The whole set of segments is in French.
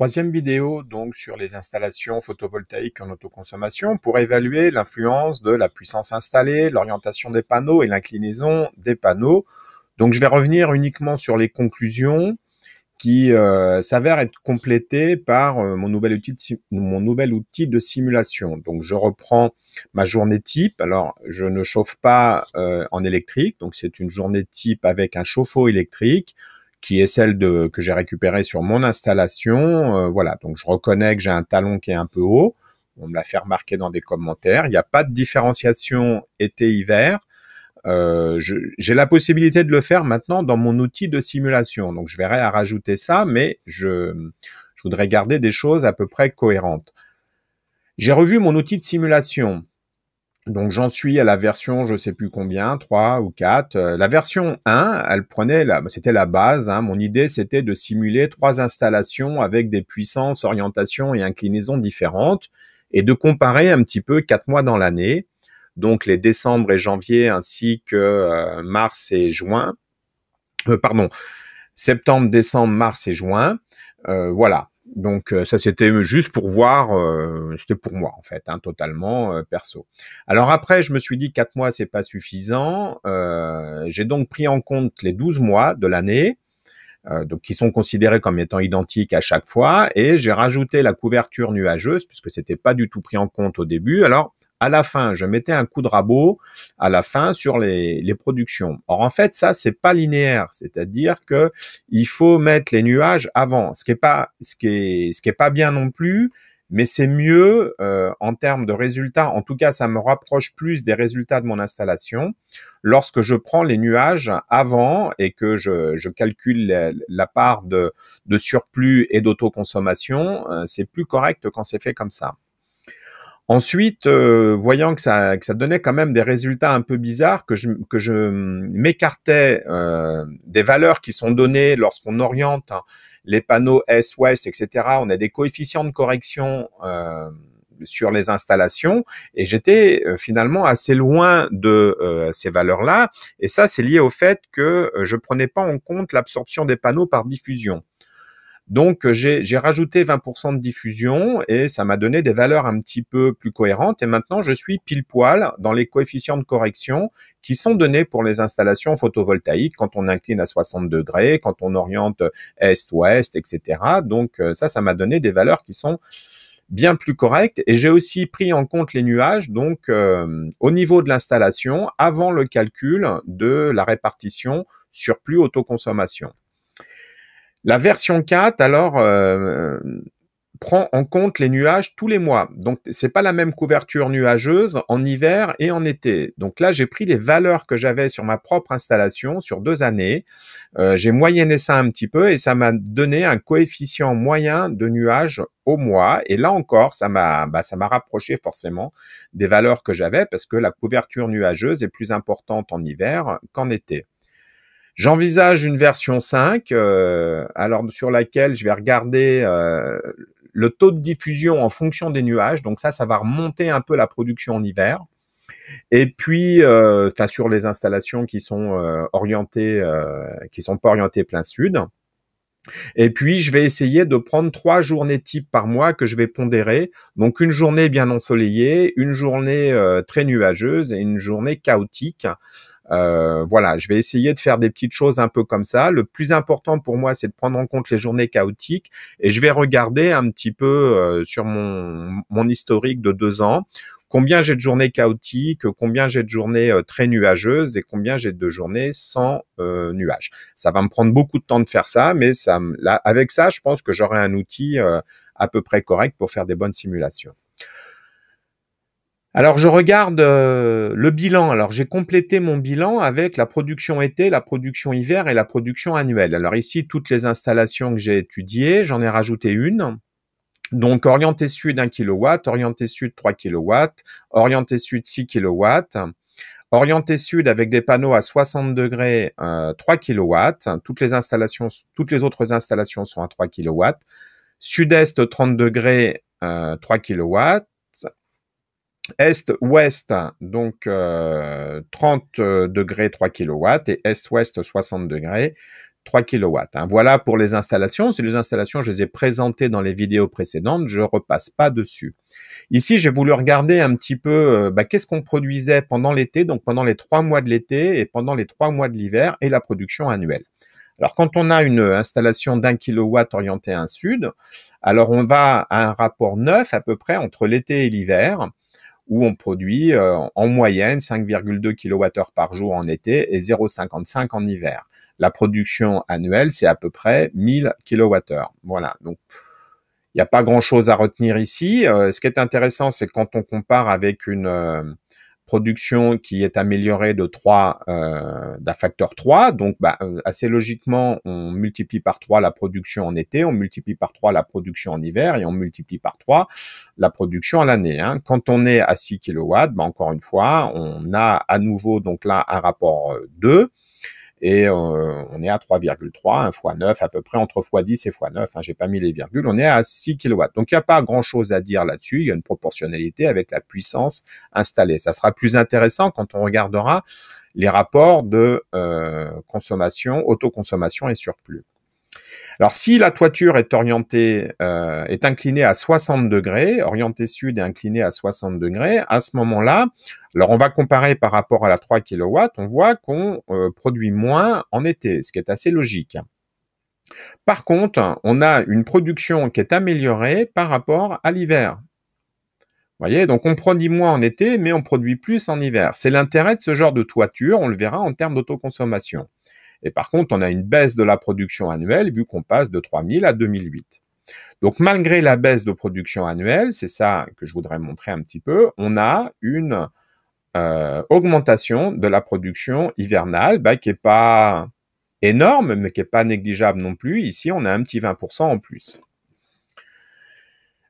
troisième vidéo donc sur les installations photovoltaïques en autoconsommation pour évaluer l'influence de la puissance installée, l'orientation des panneaux et l'inclinaison des panneaux. Donc je vais revenir uniquement sur les conclusions qui euh, s'avèrent être complétées par euh, mon, nouvel outil de simulation. Donc je reprends ma journée type. Alors je ne chauffe pas euh, en électrique, donc c'est une journée type avec un chauffe-eau électrique qui est celle de, que j'ai récupérée sur mon installation. Euh, voilà, donc je reconnais que j'ai un talon qui est un peu haut. On me l'a fait remarquer dans des commentaires. Il n'y a pas de différenciation été-hiver. Euh, j'ai la possibilité de le faire maintenant dans mon outil de simulation. Donc je verrai à rajouter ça, mais je voudrais garder des choses à peu près cohérentes. J'ai revu mon outil de simulation. Donc j'en suis à la version je sais plus combien, 3 ou 4. Euh, la version 1, elle prenait la bah, c'était la base hein. mon idée c'était de simuler trois installations avec des puissances, orientations et inclinaisons différentes et de comparer un petit peu quatre mois dans l'année, donc les décembre et janvier ainsi que euh, mars et juin. Euh, pardon, septembre, décembre, mars et juin. voilà. Donc euh, ça c'était juste pour voir, euh, c'était pour moi en fait, hein, totalement euh, perso. Alors après je me suis dit quatre mois c'est pas suffisant, j'ai donc pris en compte les 12 mois de l'année, donc qui sont considérés comme étant identiques à chaque fois, et j'ai rajouté la couverture nuageuse puisque c'était pas du tout pris en compte au début. Alors à la fin, je mettais un coup de rabot à la fin sur les, productions. Or, en fait, ça, c'est pas linéaire. C'est-à-dire que il faut mettre les nuages avant, ce qui est pas, ce qui est, ce qui est pas bien non plus. Mais c'est mieux euh, en termes de résultats. En tout cas, ça me rapproche plus des résultats de mon installation lorsque je prends les nuages avant et que je, calcule la, part de, surplus et d'autoconsommation. Euh, c'est plus correct quand c'est fait comme ça. Ensuite, euh, voyant que ça, donnait quand même des résultats un peu bizarres, que je, m'écartais euh, des valeurs qui sont données lorsqu'on oriente hein, les panneaux S-West, etc. On a des coefficients de correction euh, sur les installations et j'étais finalement assez loin de ces valeurs-là. Et ça, c'est lié au fait que je prenais pas en compte l'absorption des panneaux par diffusion. Donc euh, j'ai rajouté 20% de diffusion et ça m'a donné des valeurs un petit peu plus cohérentes. Et maintenant, je suis pile poil dans les coefficients de correction qui sont donnés pour les installations photovoltaïques quand on incline à 60 degrés, quand on oriente est-ouest, etc. Donc euh, ça, ça m'a donné des valeurs qui sont bien plus correctes. Et j'ai aussi pris en compte les nuages, donc euh, au niveau de l'installation, avant le calcul de la répartition sur plus autoconsommation. La version 4, alors, euh, prend en compte les nuages tous les mois. Donc, c'est pas la même couverture nuageuse en hiver et en été. Donc là, j'ai pris les valeurs que j'avais sur ma propre installation sur deux années. Euh, j'ai moyenné ça un petit peu et ça m'a donné un coefficient moyen de nuages au mois. Et là encore, ça m'a, bah, ça m'a rapproché forcément des valeurs que j'avais parce que la couverture nuageuse est plus importante en hiver qu'en été. J'envisage une version 5, euh, alors sur laquelle je vais regarder euh, le taux de diffusion en fonction des nuages. Donc ça, ça va remonter un peu la production en hiver. Et puis, euh, sur les installations qui sont euh, orientées, euh, qui sont pas orientées plein sud. Et puis, je vais essayer de prendre trois journées types par mois que je vais pondérer. Donc, une journée bien ensoleillée, une journée très nuageuse et une journée chaotique. Euh, voilà, je vais essayer de faire des petites choses un peu comme ça. Le plus important pour moi, c'est de prendre en compte les journées chaotiques et je vais regarder un petit peu euh, sur mon, historique de deux ans combien j'ai de journées chaotiques, combien j'ai de journées euh, très nuageuses et combien j'ai de journées sans euh, nuages. Ça va me prendre beaucoup de temps de faire ça, mais ça, avec ça, je pense que j'aurai un outil à peu près correct pour faire des bonnes simulations. Alors je regarde euh, le bilan. Alors j'ai complété mon bilan avec la production été, la production hiver et la production annuelle. Alors ici toutes les installations que j'ai étudiées, j'en ai rajouté une. Donc orienté sud 1 kW, orienté sud 3 kW, orienté sud 6 kW, orienté sud avec des panneaux à 60 degrés 3 euh, kW, toutes les installations toutes les autres installations sont à 3 kW. Sud-est 30 degrés 3 euh, kW, est-ouest, donc 30 euh, euh, degrés 3 kW et est-ouest 60 degrés 3 kW. Hein. Voilà pour les installations. Ces les installations, je les ai présentées dans les vidéos précédentes, je repasse pas dessus. Ici, j'ai voulu regarder un petit peu euh, bah, qu'est-ce qu'on produisait pendant l'été, donc pendant les trois mois de l'été et pendant les trois mois de l'hiver et la production annuelle. Alors quand on a une installation d'un kilowatt orientée à un sud, alors on va à un rapport neuf à peu près entre l'été et l'hiver où on produit euh, en moyenne 5,2 kWh par jour en été et 0,55 en hiver. La production annuelle, c'est à peu près 1000 kWh. Voilà, donc il n'y a pas grand-chose à retenir ici. Euh, ce qui est intéressant, c'est quand on compare avec une euh, production qui est améliorée de 3, euh, d'un facteur 3. Donc, bah, euh, assez logiquement, on multiplie par 3 la production en été, on multiplie par 3 la production en hiver et on multiplie par 3 la production à l'année. Hein. Quand on est à 6 kW, bah, encore une fois, on a à nouveau donc là un rapport 2 euh, et euh, on est à 3,3, 1 fois 9 à peu près entre fois 10 et fois 9. Hein, J'ai pas mis les virgules. On est à 6 kW. Donc il n'y a pas grand chose à dire là-dessus. Il y a une proportionnalité avec la puissance installée. Ça sera plus intéressant quand on regardera les rapports de euh, consommation, autoconsommation et surplus. Alors si la toiture est orientée, euh, est inclinée à 60 degrés, orientée sud et inclinée à 60 degrés, à ce moment-là, alors on va comparer par rapport à la 3 kW, on voit qu'on euh, produit moins en été, ce qui est assez logique. Par contre, on a une production qui est améliorée par rapport à l'hiver. Vous voyez, donc on produit moins en été, mais on produit plus en hiver. C'est l'intérêt de ce genre de toiture, on le verra en termes d'autoconsommation. Et par contre, on a une baisse de la production annuelle vu qu'on passe de 3000 à 2008. Donc malgré la baisse de production annuelle, c'est ça que je voudrais montrer un petit peu, on a une euh, augmentation de la production hivernale bah, qui n'est pas énorme, mais qui n'est pas négligeable non plus. Ici, on a un petit 20% en plus.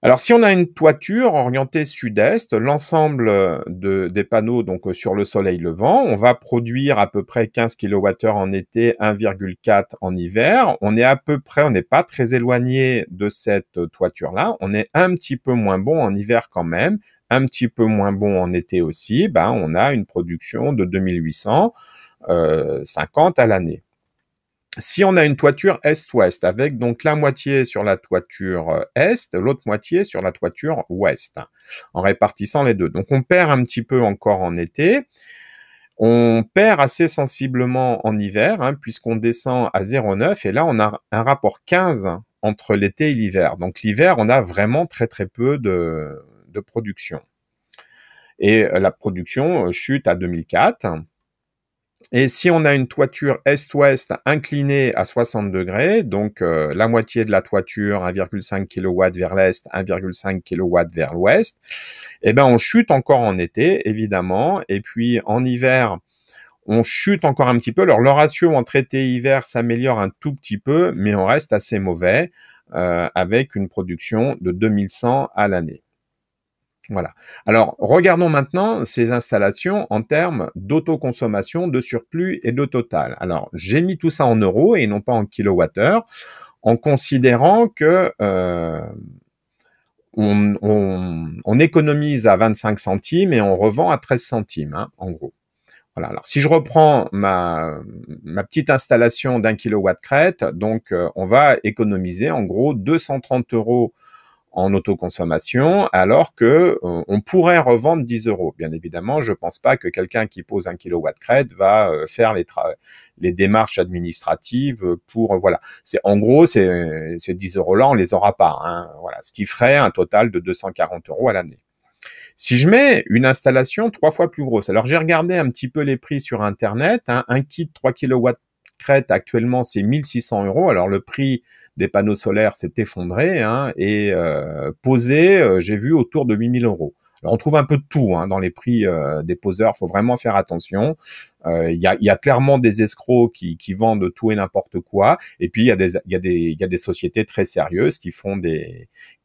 Alors, si on a une toiture orientée sud-est, l'ensemble euh, des panneaux donc euh, sur le soleil levant, on va produire à peu près 15 kWh en été, 1,4 en hiver. On est à peu près, on n'est pas très éloigné de cette euh, toiture-là. On est un petit peu moins bon en hiver quand même, un petit peu moins bon en été aussi. Ben, on a une production de 2850 à l'année si on a une toiture est-ouest, avec donc la moitié sur la toiture euh, est, l'autre moitié sur la toiture ouest, en répartissant les deux. Donc on perd un petit peu encore en été. On perd assez sensiblement en hiver, hein, puisqu'on descend à 0,9 et là on a un rapport 15 entre l'été et l'hiver. Donc l'hiver, on a vraiment très très peu de, de production. Et euh, la production euh, chute à 2004. Et si on a une toiture est-ouest inclinée à 60 degrés, donc euh, la moitié de la toiture, 1,5 kW vers l'est, 1,5 kW vers l'ouest, eh ben on chute encore en été, évidemment, et puis en hiver, on chute encore un petit peu. Alors le ratio entre été et hiver s'améliore un tout petit peu, mais on reste assez mauvais euh, avec une production de 2100 à l'année. Voilà. Alors, regardons maintenant ces installations en termes d'autoconsommation, de surplus et de total. Alors, j'ai mis tout ça en euros et non pas en kilowattheure, en considérant que euh, on, économise à 25 centimes et on revend à 13 centimes, hein, en gros. Voilà. Alors, si je reprends ma, petite installation d'un kilowatt crête, donc euh, on va économiser en gros 230 euros en autoconsommation, alors que euh, on pourrait revendre 10 euros. Bien évidemment, je pense pas que quelqu'un qui pose un kilowatt crête va euh, faire les, les démarches administratives pour euh, voilà. C'est en gros, ces, 10 euros là, on les aura pas. Hein, voilà, ce qui ferait un total de 240 euros à l'année. Si je mets une installation trois fois plus grosse, alors j'ai regardé un petit peu les prix sur Internet, hein, un kit 3 kilowatts crête, actuellement, c'est 1600 euros. Alors, le prix des panneaux solaires s'est effondré hein, et euh, posé, euh, j'ai vu, autour de 8000 euros. Alors, on trouve un peu de tout hein, dans les prix euh, des poseurs. Il faut vraiment faire attention. Il y, a, clairement des escrocs qui, vendent tout et n'importe quoi. Et puis il y, a des, sociétés très sérieuses qui font des,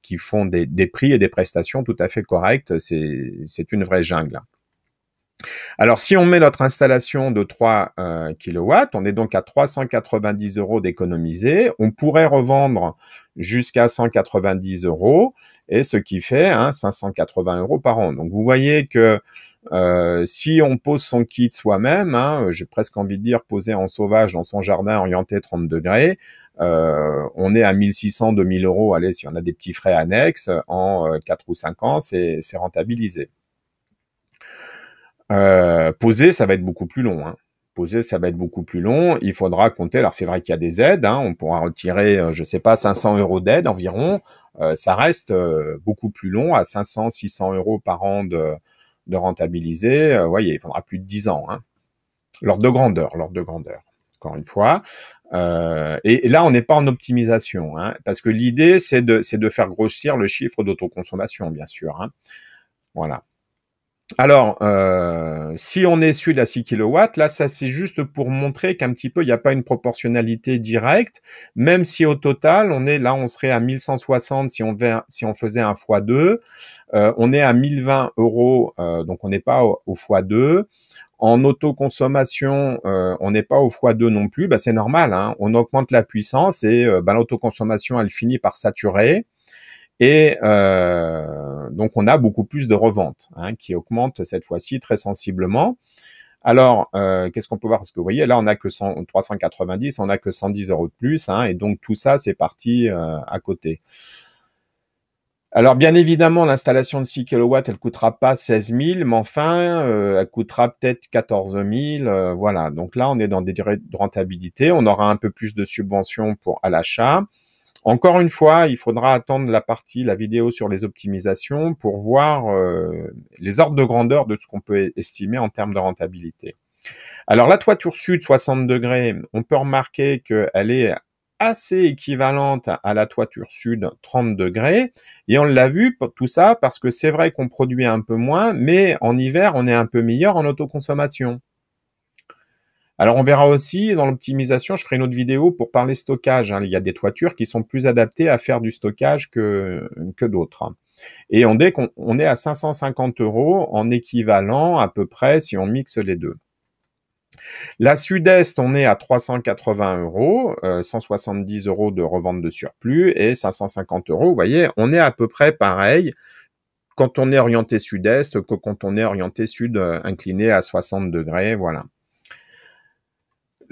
des prix et des prestations tout à fait correctes. C'est une vraie jungle. Alors, si on met notre installation de 3 euh, kW, on est donc à 390 euros d'économiser. On pourrait revendre jusqu'à 190 euros, et ce qui fait 580 hein, euros par an. Donc, vous voyez que euh, si on pose son kit soi-même, hein, j'ai presque envie de dire poser en sauvage dans son jardin orienté 30 degrés, euh, on est à 1600, 2000 euros. Allez, si on a des petits frais annexes, en 4 euh, ou 5 ans, c'est rentabilisé. Euh, poser, ça va être beaucoup plus long. Hein. Poser, ça va être beaucoup plus long. Il faudra compter. Alors c'est vrai qu'il y a des aides. Hein. On pourra retirer, euh, je ne sais pas, 500 euros d'aide environ. Euh, ça reste beaucoup plus long, à 500, 600 euros par an de, rentabiliser. voyez, il faudra plus de 10 ans. Lors hein. L'ordre de grandeur, l'ordre de grandeur. Encore une fois. Et, là, on n'est pas en optimisation, parce que l'idée, c'est de, de, faire grossir le chiffre d'autoconsommation, bien sûr. Voilà. Alors, euh, si on est de la 6 kW, là, ça c'est juste pour montrer qu'un petit peu, il n'y a pas une proportionnalité directe, même si au total, on est là, on serait à 1160 si on, si on faisait un x2, euh, on est à 1020 euros, euh, donc on n'est pas au, fois x2. En autoconsommation, on n'est pas au x2 non plus, bah, c'est normal, hein. on augmente la puissance et bah, l'autoconsommation, elle finit par saturer. Et euh, donc on a beaucoup plus de reventes hein, qui augmentent cette fois-ci très sensiblement. Alors, euh, qu'est-ce qu'on peut voir Parce que vous voyez, là, on n'a que 390, on n'a que 110 euros de plus, hein, et donc tout ça, c'est parti euh, à côté. Alors, bien évidemment, l'installation de 6 kW, elle ne coûtera pas 16 000, mais enfin, elle coûtera peut-être 14 000, voilà. Donc là, on est dans des durées de rentabilité, on aura un peu plus de subventions pour à l'achat. Encore une fois, il faudra attendre la partie, la vidéo sur les optimisations pour voir euh, les ordres de grandeur de ce qu'on peut e-, estimer en termes de rentabilité. Alors la toiture sud 60 degrés, on peut remarquer qu'elle est assez équivalente à la toiture sud 30 degrés. Et on l'a vu pour tout ça parce que c'est vrai qu'on produit un peu moins, mais en hiver, on est un peu meilleur en autoconsommation. Alors on verra aussi dans l'optimisation, je ferai une autre vidéo pour parler stockage. Hein. Il y a des toitures qui sont plus adaptées à faire du stockage que, d'autres. Et on, est, qu'on est à 550 euros en équivalent à peu près si on mixe les deux. La Sud-Est, on est à 380 euros, 170 euh, euros de revente de surplus et 550 euros. Vous voyez, on est à peu près pareil quand on est orienté Sud-Est que quand on est orienté Sud euh, incliné à 60 degrés. Voilà.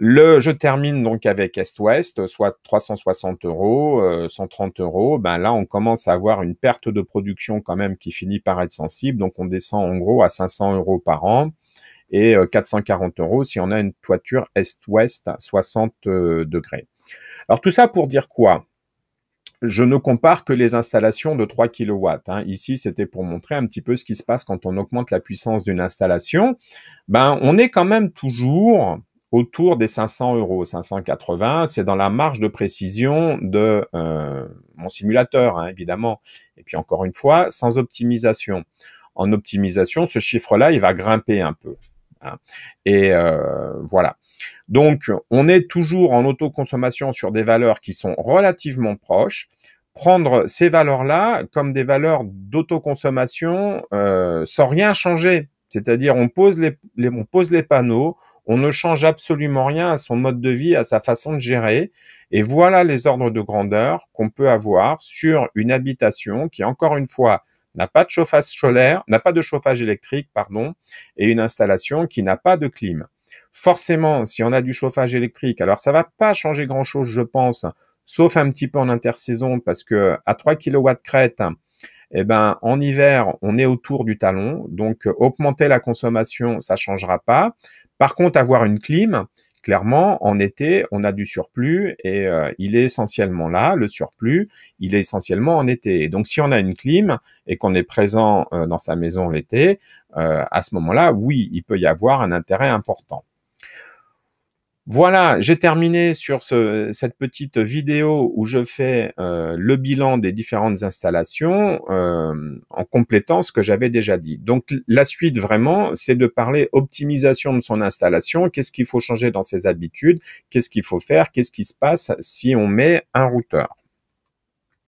Le, je termine donc avec Est-Ouest, soit 360 euros, 130 euh, euros. Ben là, on commence à avoir une perte de production quand même qui finit par être sensible. Donc, on descend en gros à 500 euros par an et 440 euh, euros si on a une toiture est-ouest 60 euh, degrés. Alors tout ça pour dire quoi je ne compare que les installations de 3 kW. Hein. Ici, c'était pour montrer un petit peu ce qui se passe quand on augmente la puissance d'une installation. Ben, on est quand même toujours autour des 500 euros, 580. C'est dans la marge de précision de euh, mon simulateur, hein, évidemment. Et puis encore une fois, sans optimisation. En optimisation, ce chiffre-là, il va grimper un peu. Hein. Et euh, voilà. Donc, on est toujours en autoconsommation sur des valeurs qui sont relativement proches. Prendre ces valeurs-là comme des valeurs d'autoconsommation euh, sans rien changer c'est-à-dire, on, pose les, on pose les panneaux, on ne change absolument rien à son mode de vie, à sa façon de gérer. Et voilà les ordres de grandeur qu'on peut avoir sur une habitation qui, encore une fois, n'a pas de chauffage solaire, n'a pas de chauffage électrique, pardon, et une installation qui n'a pas de clim. Forcément, si on a du chauffage électrique, alors ça va pas changer grand chose, je pense, sauf un petit peu en intersaison parce que à 3 kW crête, eh ben, en hiver, on est autour du talon. Donc, euh, augmenter la consommation, ça changera pas. Par contre, avoir une clim, clairement, en été, on a du surplus et euh, il est essentiellement là, le surplus, il est essentiellement en été. donc, si on a une clim et qu'on est présent euh, dans sa maison l'été, à ce moment-là, oui, il peut y avoir un intérêt important. Voilà, j'ai terminé sur cette petite vidéo où je fais euh, le bilan des différentes installations euh, en complétant ce que j'avais déjà dit. Donc la suite vraiment, c'est de parler optimisation de son installation, qu'est-ce qu'il faut changer dans ses habitudes, qu'est-ce qu'il faut faire, qu'est-ce qui se passe si on met un routeur.